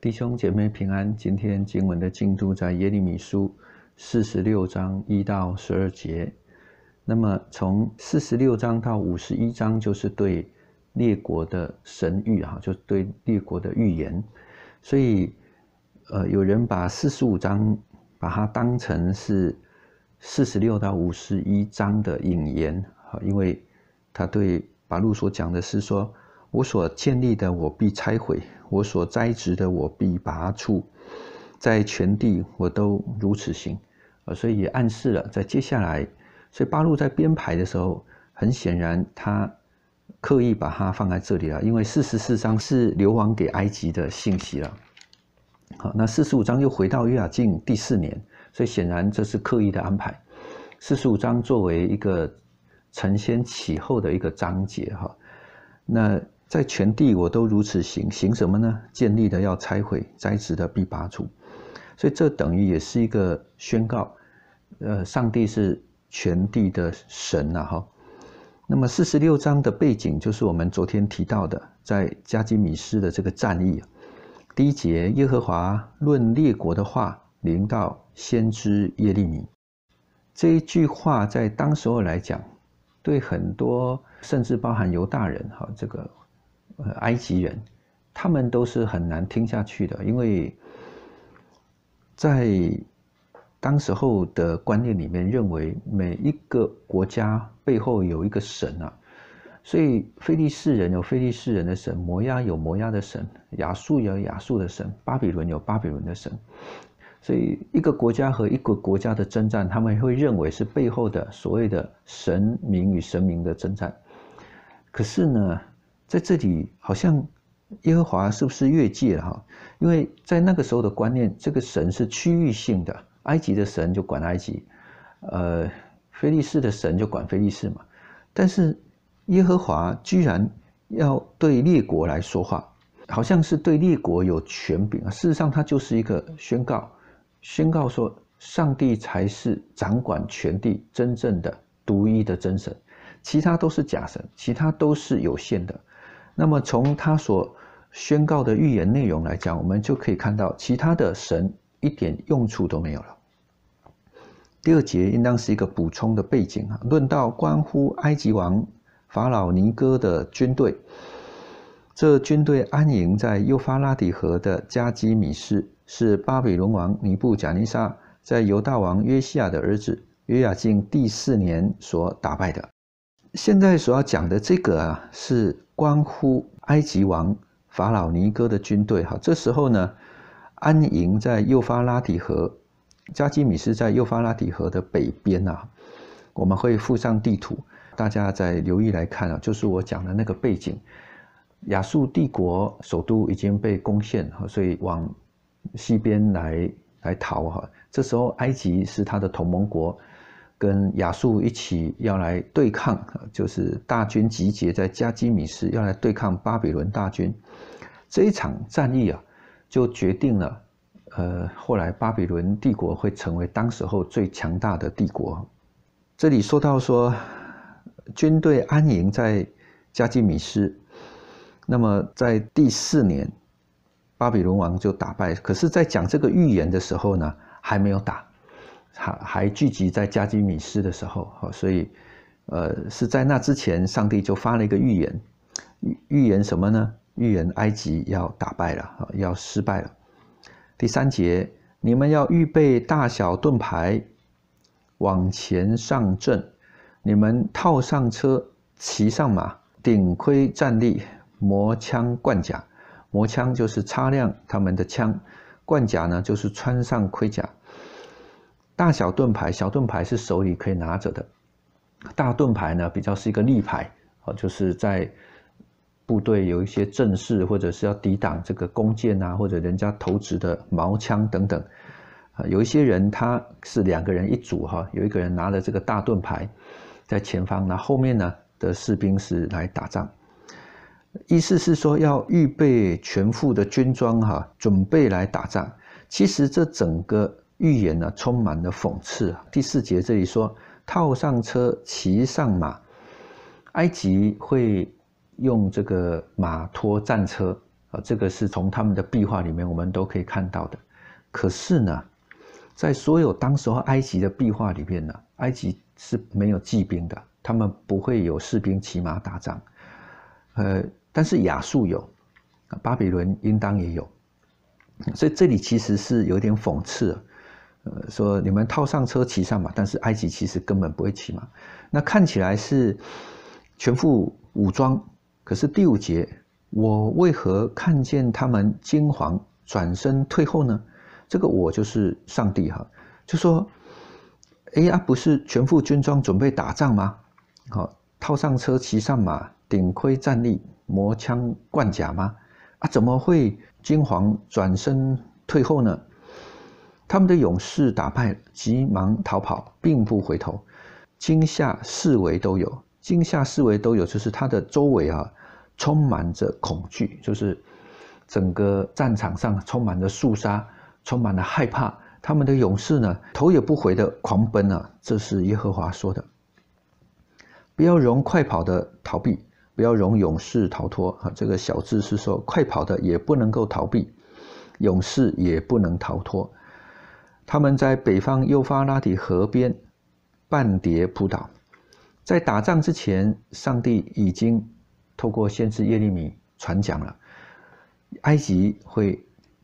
弟兄姐妹平安，今天经文的进度在耶利米书四十六章一到十二节。那么从四十六章到五十一章就是对列国的神谕哈，就对列国的预言。所以，呃，有人把四十五章把它当成是四十六到五十一章的引言哈，因为他对把路所讲的是说。我所建立的，我必拆毁；我所栽植的，我必拔除，在全地我都如此行。啊，所以也暗示了在接下来，所以八路在编排的时候，很显然他刻意把它放在这里了，因为四十四章是流亡给埃及的信息了。好，那四十五章又回到约雅敬第四年，所以显然这是刻意的安排。四十五章作为一个承先启后的一个章节，哈，那。在全地我都如此行，行什么呢？建立的要拆毁，栽植的必拔除，所以这等于也是一个宣告，呃，上帝是全地的神呐，哈。那么四十六章的背景就是我们昨天提到的，在加基米斯的这个战役。第一节，耶和华论列国的话，临到先知耶利米。这一句话在当时候来讲，对很多甚至包含犹大人，哈，这个。埃及人，他们都是很难听下去的，因为在当时候的观念里面，认为每一个国家背后有一个神啊，所以菲利斯人有菲利斯人的神，摩押有摩押的神，亚述有亚述的神，巴比伦有巴比伦的神，所以一个国家和一个国家的征战，他们会认为是背后的所谓的神明与神明的征战，可是呢？在这里，好像耶和华是不是越界了哈？因为在那个时候的观念，这个神是区域性的，埃及的神就管埃及，呃，菲利士的神就管菲利士嘛。但是耶和华居然要对列国来说话，好像是对列国有权柄啊。事实上，他就是一个宣告，宣告说上帝才是掌管全地真正的独一的真神，其他都是假神，其他都是有限的。那么从他所宣告的预言内容来讲，我们就可以看到其他的神一点用处都没有了。第二节应当是一个补充的背景啊，论到关乎埃及王法老尼哥的军队，这军队安营在幼发拉底河的加基米市，是巴比伦王尼布贾尼撒在犹大王约西亚的儿子约雅敬第四年所打败的。现在所要讲的这个啊，是关乎埃及王法老尼哥的军队。哈，这时候呢，安营在幼发拉底河，加基米斯在幼发拉底河的北边啊。我们会附上地图，大家再留意来看啊。就是我讲的那个背景，亚述帝国首都已经被攻陷哈，所以往西边来来逃哈。这时候埃及是他的同盟国。跟亚述一起要来对抗，就是大军集结在加基米斯，要来对抗巴比伦大军。这一场战役啊，就决定了，呃，后来巴比伦帝国会成为当时候最强大的帝国。这里说到说，军队安营在加基米斯，那么在第四年，巴比伦王就打败。可是，在讲这个预言的时候呢，还没有打。还还聚集在加基米斯的时候，所以，呃，是在那之前，上帝就发了一个预言，预言什么呢？预言埃及要打败了，要失败了。第三节，你们要预备大小盾牌，往前上阵，你们套上车，骑上马，顶盔站立，磨枪贯甲。磨枪就是擦亮他们的枪，贯甲呢就是穿上盔甲。大小盾牌，小盾牌是手里可以拿着的，大盾牌呢比较是一个立牌，哦，就是在部队有一些阵势，或者是要抵挡这个弓箭啊，或者人家投掷的矛枪等等，啊，有一些人他是两个人一组哈，有一个人拿着这个大盾牌在前方，那后面呢的士兵是来打仗，意思是说要预备全副的军装哈，准备来打仗。其实这整个。预言呢，充满了讽刺啊。第四节这里说：“套上车，骑上马。”埃及会用这个马拖战车啊，这个是从他们的壁画里面我们都可以看到的。可是呢，在所有当时候埃及的壁画里面呢，埃及是没有骑兵的，他们不会有士兵骑马打仗。呃，但是亚述有，巴比伦应当也有，所以这里其实是有点讽刺。呃，说你们套上车骑上马，但是埃及其实根本不会骑马，那看起来是全副武装，可是第五节，我为何看见他们惊惶转身退后呢？这个我就是上帝哈，就说，哎呀，不是全副军装准备打仗吗？好，套上车骑上马，顶盔站立，磨枪贯甲吗？啊，怎么会惊惶转身退后呢？他们的勇士打败，急忙逃跑，并不回头。惊吓四围都有，惊吓四围都有，就是他的周围啊，充满着恐惧，就是整个战场上充满着肃杀，充满了害怕。他们的勇士呢，头也不回的狂奔啊。这是耶和华说的：不要容快跑的逃避，不要容勇士逃脱啊。这个小字是说，快跑的也不能够逃避，勇士也不能逃脱。他们在北方幼发拉底河边半叠葡倒。在打仗之前，上帝已经透过先知耶利米传讲了，埃及会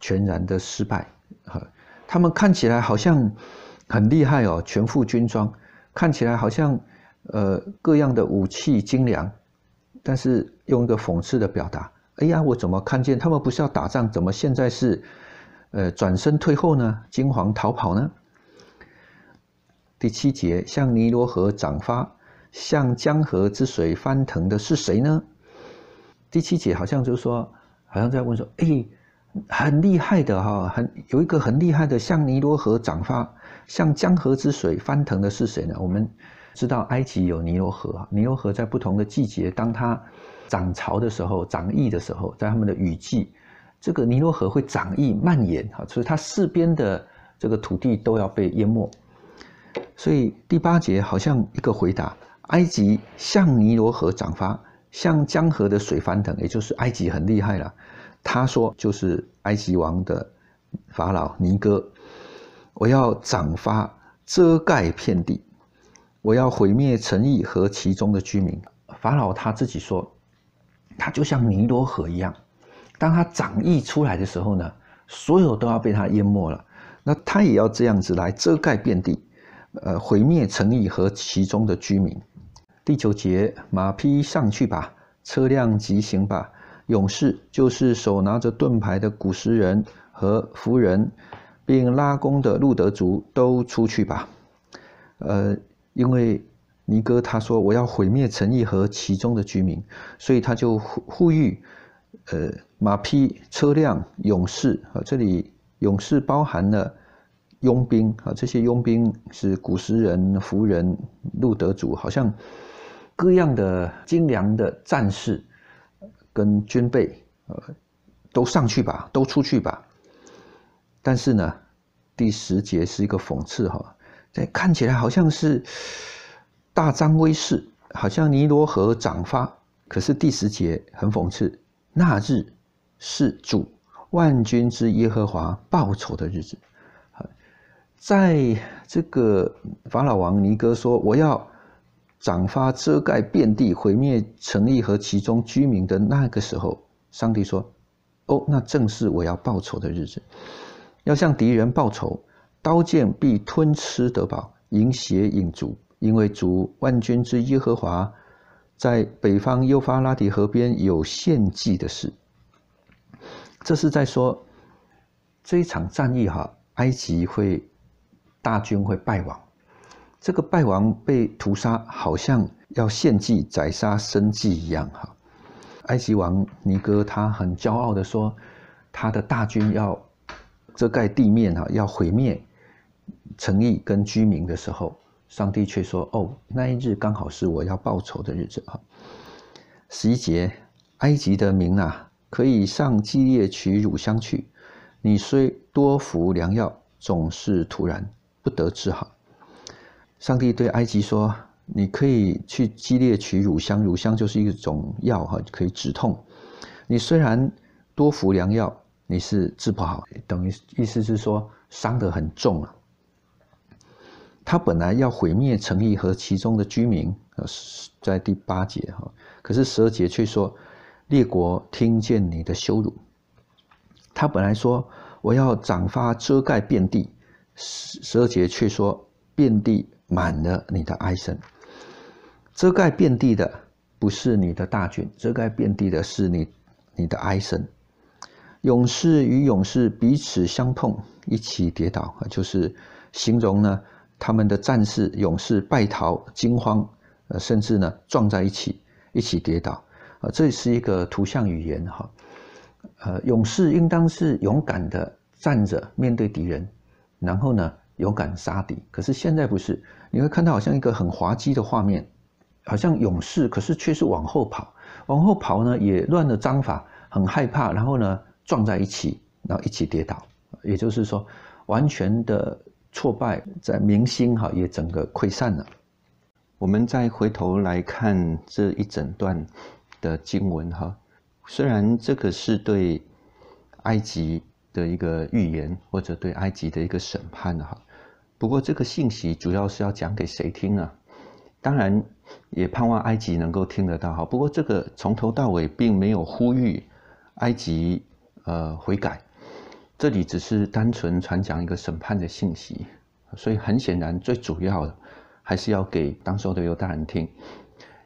全然的失败。他们看起来好像很厉害哦，全副军装，看起来好像呃各样的武器精良。但是用一个讽刺的表达，哎呀，我怎么看见他们不是要打仗，怎么现在是？呃，转身退后呢？惊惶逃跑呢？第七节，向尼罗河涨发，向江河之水翻腾的是谁呢？第七节好像就是说，好像在问说，哎，很厉害的哈，很有一个很厉害的，向尼罗河涨发，向江河之水翻腾的是谁呢？我们知道埃及有尼罗河，尼罗河在不同的季节，当它涨潮的时候，涨溢的时候，在他们的雨季。这个尼罗河会涨溢蔓延哈，所以它四边的这个土地都要被淹没。所以第八节好像一个回答：埃及向尼罗河涨发，向江河的水翻腾，也就是埃及很厉害了。他说就是埃及王的法老尼哥，我要涨发遮盖遍地，我要毁灭城邑和其中的居民。法老他自己说，他就像尼罗河一样。当他掌溢出来的时候呢，所有都要被他淹没了。那他也要这样子来遮盖遍地，呃，毁灭城邑和其中的居民。第九节，马匹上去吧，车辆疾行吧，勇士就是手拿着盾牌的古石人和夫人，并拉弓的路德族都出去吧。呃，因为尼哥他说我要毁灭城邑和其中的居民，所以他就呼呼吁，呃。马匹、车辆、勇士啊，这里勇士包含了佣兵啊，这些佣兵是古时人、胡人、路德族，好像各样的精良的战士跟军备呃，都上去吧，都出去吧。但是呢，第十节是一个讽刺哈，在看起来好像是大张威势，好像尼罗河涨发，可是第十节很讽刺，那日。是主万军之耶和华报仇的日子。啊，在这个法老王尼哥说我要长发遮盖遍地，毁灭城邑和其中居民的那个时候，上帝说：“哦，那正是我要报仇的日子，要向敌人报仇，刀剑必吞吃得饱，饮血饮足，因为主万军之耶和华在北方幼发拉底河边有献祭的事。”这是在说这一场战役哈，埃及会大军会败亡，这个败亡被屠杀，好像要献祭、宰杀、生祭一样哈。埃及王尼哥他很骄傲的说，他的大军要遮盖地面哈，要毁灭城邑跟居民的时候，上帝却说：“哦，那一日刚好是我要报仇的日子哈。”十一节，埃及的民啊。可以上激烈取乳香去，你虽多服良药，总是徒然不得治好。上帝对埃及说：“你可以去激烈取乳香，乳香就是一种药哈，可以止痛。你虽然多服良药，你是治不好，等于意思是说伤得很重了。他本来要毁灭城邑和其中的居民呃，在第八节哈，可是十二节却说。”列国听见你的羞辱，他本来说我要长发遮盖遍地，十二节却说遍地满了你的哀声。遮盖遍地的不是你的大军，遮盖遍地的是你你的哀声。勇士与勇士彼此相碰，一起跌倒，就是形容呢他们的战士勇士败逃惊慌，呃，甚至呢撞在一起，一起跌倒。啊，这是一个图像语言哈，呃，勇士应当是勇敢的站着面对敌人，然后呢，勇敢杀敌。可是现在不是，你会看到好像一个很滑稽的画面，好像勇士，可是却是往后跑，往后跑呢也乱了章法，很害怕，然后呢撞在一起，然后一起跌倒，也就是说完全的挫败，在明星哈也整个溃散了。我们再回头来看这一整段。的经文哈，虽然这个是对埃及的一个预言或者对埃及的一个审判哈，不过这个信息主要是要讲给谁听啊？当然也盼望埃及能够听得到哈。不过这个从头到尾并没有呼吁埃及呃悔改，这里只是单纯传讲一个审判的信息，所以很显然最主要的还是要给当时的犹大人听。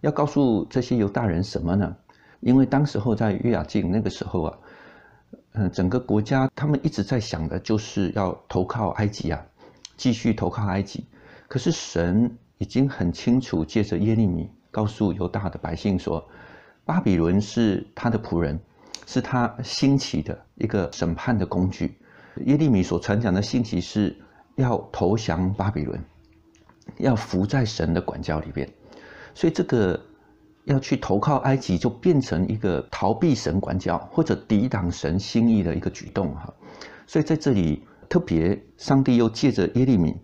要告诉这些犹大人什么呢？因为当时候在约雅敬那个时候啊，嗯，整个国家他们一直在想的就是要投靠埃及啊，继续投靠埃及。可是神已经很清楚，借着耶利米告诉犹大的百姓说，巴比伦是他的仆人，是他兴起的一个审判的工具。耶利米所传讲的信息是要投降巴比伦，要服在神的管教里边。所以这个要去投靠埃及，就变成一个逃避神管教或者抵挡神心意的一个举动哈。所以在这里，特别上帝又借着耶利米，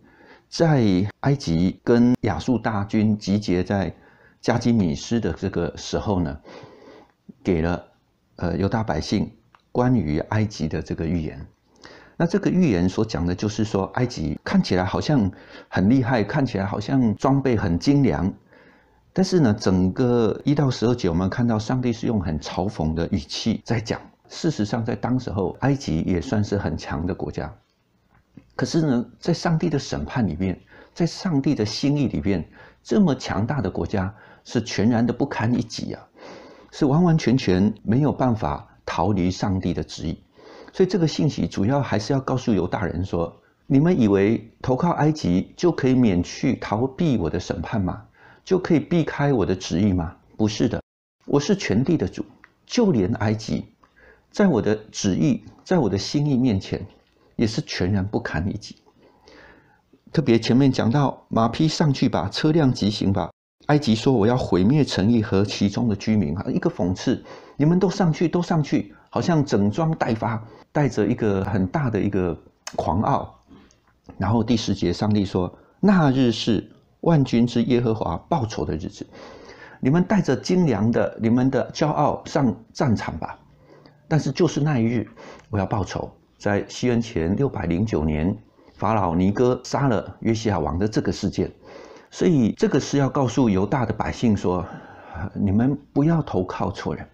在埃及跟亚述大军集结在加基米斯的这个时候呢，给了呃犹大百姓关于埃及的这个预言。那这个预言所讲的就是说，埃及看起来好像很厉害，看起来好像装备很精良。但是呢，整个一到十二节，我们看到上帝是用很嘲讽的语气在讲。事实上，在当时候，埃及也算是很强的国家。可是呢，在上帝的审判里面，在上帝的心意里面，这么强大的国家是全然的不堪一击啊，是完完全全没有办法逃离上帝的旨意。所以这个信息主要还是要告诉犹大人说：你们以为投靠埃及就可以免去逃避我的审判吗？就可以避开我的旨意吗？不是的，我是全地的主，就连埃及，在我的旨意，在我的心意面前，也是全然不堪一击。特别前面讲到，马匹上去吧，车辆急行吧。埃及说：“我要毁灭城邑和其中的居民。”啊，一个讽刺，你们都上去，都上去，好像整装待发，带着一个很大的一个狂傲。然后第十节，上帝说：“那日是。”万军之耶和华报仇的日子，你们带着精良的、你们的骄傲上战场吧。但是就是那一日，我要报仇。在西元前六百零九年，法老尼哥杀了约西亚王的这个事件，所以这个是要告诉犹大的百姓说：你们不要投靠错人。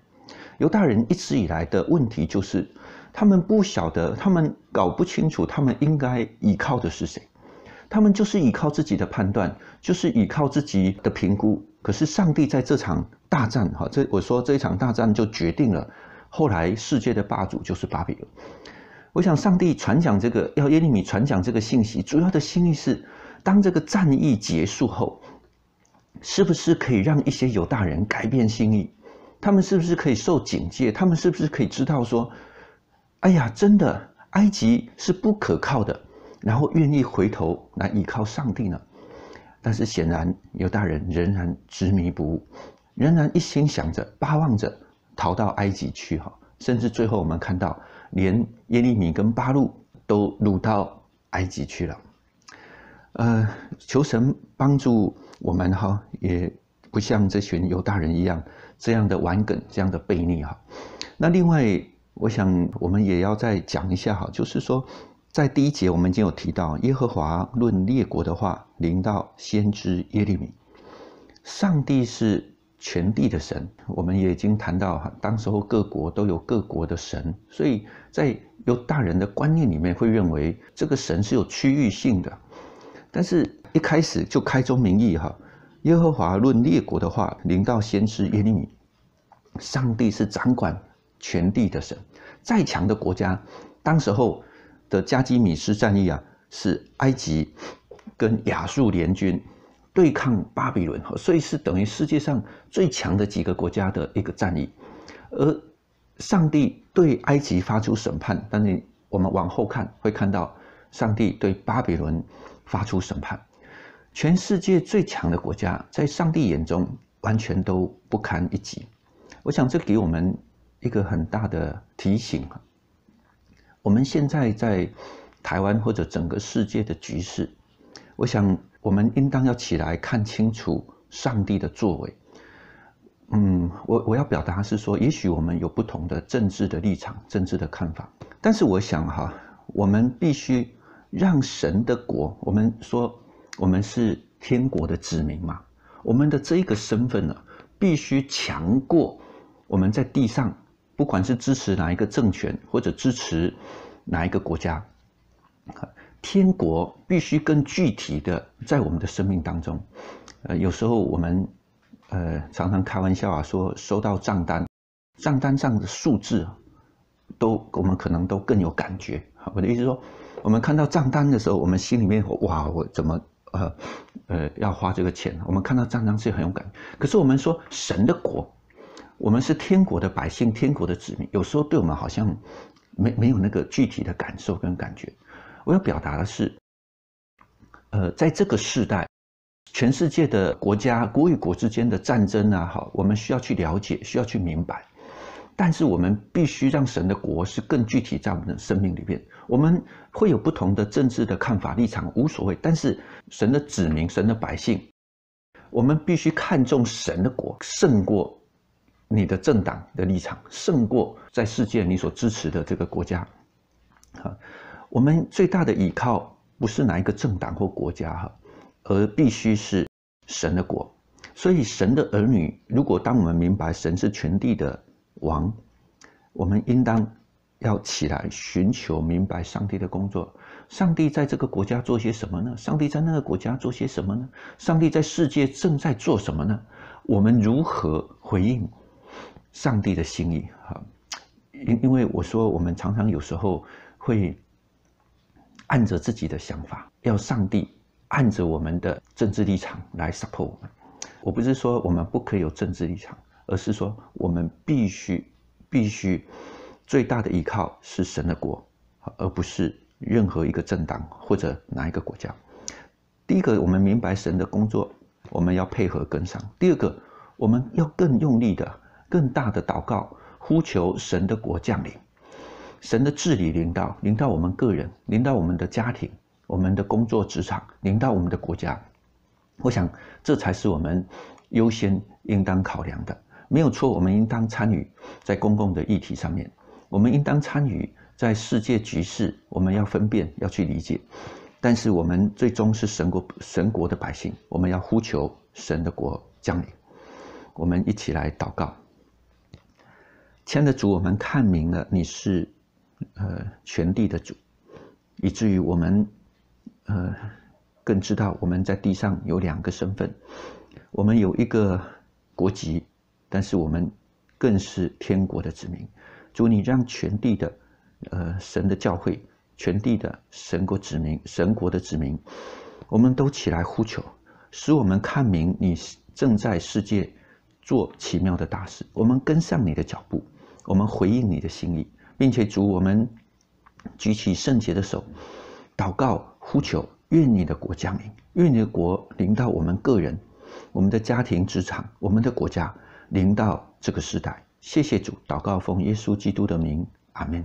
犹大人一直以来的问题就是，他们不晓得，他们搞不清楚，他们应该依靠的是谁。他们就是依靠自己的判断，就是依靠自己的评估。可是上帝在这场大战，哈，这我说这一场大战就决定了，后来世界的霸主就是巴比伦。我想上帝传讲这个，要耶利米传讲这个信息，主要的心意是，当这个战役结束后，是不是可以让一些犹大人改变心意？他们是不是可以受警戒？他们是不是可以知道说，哎呀，真的，埃及是不可靠的？然后愿意回头来依靠上帝呢？但是显然犹大人仍然执迷不悟，仍然一心想着、巴望着逃到埃及去哈。甚至最后我们看到，连耶利米跟巴路都掳到埃及去了。呃，求神帮助我们哈，也不像这群犹大人一样这样的玩梗、这样的背逆哈。那另外，我想我们也要再讲一下哈，就是说。在第一节，我们已经有提到耶和华论列国的话，临到先知耶利米。上帝是全地的神，我们也已经谈到，当时候各国都有各国的神，所以在有大人的观念里面，会认为这个神是有区域性的。但是，一开始就开宗明义哈，耶和华论列国的话，临到先知耶利米，上帝是掌管全地的神。再强的国家，当时候。的加基米斯战役啊，是埃及跟亚述联军对抗巴比伦，所以是等于世界上最强的几个国家的一个战役。而上帝对埃及发出审判，但是我们往后看会看到，上帝对巴比伦发出审判。全世界最强的国家，在上帝眼中完全都不堪一击。我想这给我们一个很大的提醒。我们现在在台湾或者整个世界的局势，我想我们应当要起来看清楚上帝的作为。嗯，我我要表达是说，也许我们有不同的政治的立场、政治的看法，但是我想哈，我们必须让神的国。我们说我们是天国的子民嘛，我们的这一个身份呢，必须强过我们在地上。不管是支持哪一个政权，或者支持哪一个国家，天国必须更具体的在我们的生命当中。呃，有时候我们呃常常开玩笑啊，说收到账单，账单上的数字都我们可能都更有感觉。我的意思说，我们看到账单的时候，我们心里面哇，我怎么呃呃要花这个钱？我们看到账单是很有感，可是我们说神的国。我们是天国的百姓，天国的子民。有时候对我们好像没没有那个具体的感受跟感觉。我要表达的是，呃，在这个时代，全世界的国家国与国之间的战争啊，好，我们需要去了解，需要去明白。但是我们必须让神的国是更具体在我们的生命里面。我们会有不同的政治的看法立场无所谓，但是神的子民，神的百姓，我们必须看重神的国胜过。你的政党的立场胜过在世界你所支持的这个国家，哈，我们最大的依靠不是哪一个政党或国家哈，而必须是神的国。所以，神的儿女，如果当我们明白神是全地的王，我们应当要起来寻求明白上帝的工作。上帝在这个国家做些什么呢？上帝在那个国家做些什么呢？上帝在世界正在做什么呢？我们如何回应？上帝的心意，哈，因因为我说我们常常有时候会按着自己的想法，要上帝按着我们的政治立场来 support 我们。我不是说我们不可以有政治立场，而是说我们必须必须最大的依靠是神的国，而不是任何一个政党或者哪一个国家。第一个，我们明白神的工作，我们要配合跟上；第二个，我们要更用力的。更大的祷告，呼求神的国降临，神的治理领导，领导我们个人，领导我们的家庭，我们的工作职场，领导我们的国家。我想，这才是我们优先应当考量的，没有错。我们应当参与在公共的议题上面，我们应当参与在世界局势，我们要分辨，要去理解。但是我们最终是神国神国的百姓，我们要呼求神的国降临。我们一起来祷告。亲爱的主，我们看明了你是，呃，全地的主，以至于我们，呃，更知道我们在地上有两个身份，我们有一个国籍，但是我们更是天国的子民。主，你让全地的，呃，神的教会，全地的神国子民，神国的子民，我们都起来呼求，使我们看明你正在世界做奇妙的大事，我们跟上你的脚步。我们回应你的心意，并且主，我们举起圣洁的手，祷告呼求，愿你的国降临，愿你的国临到我们个人、我们的家庭、职场、我们的国家，临到这个时代。谢谢主，祷告奉耶稣基督的名，阿门。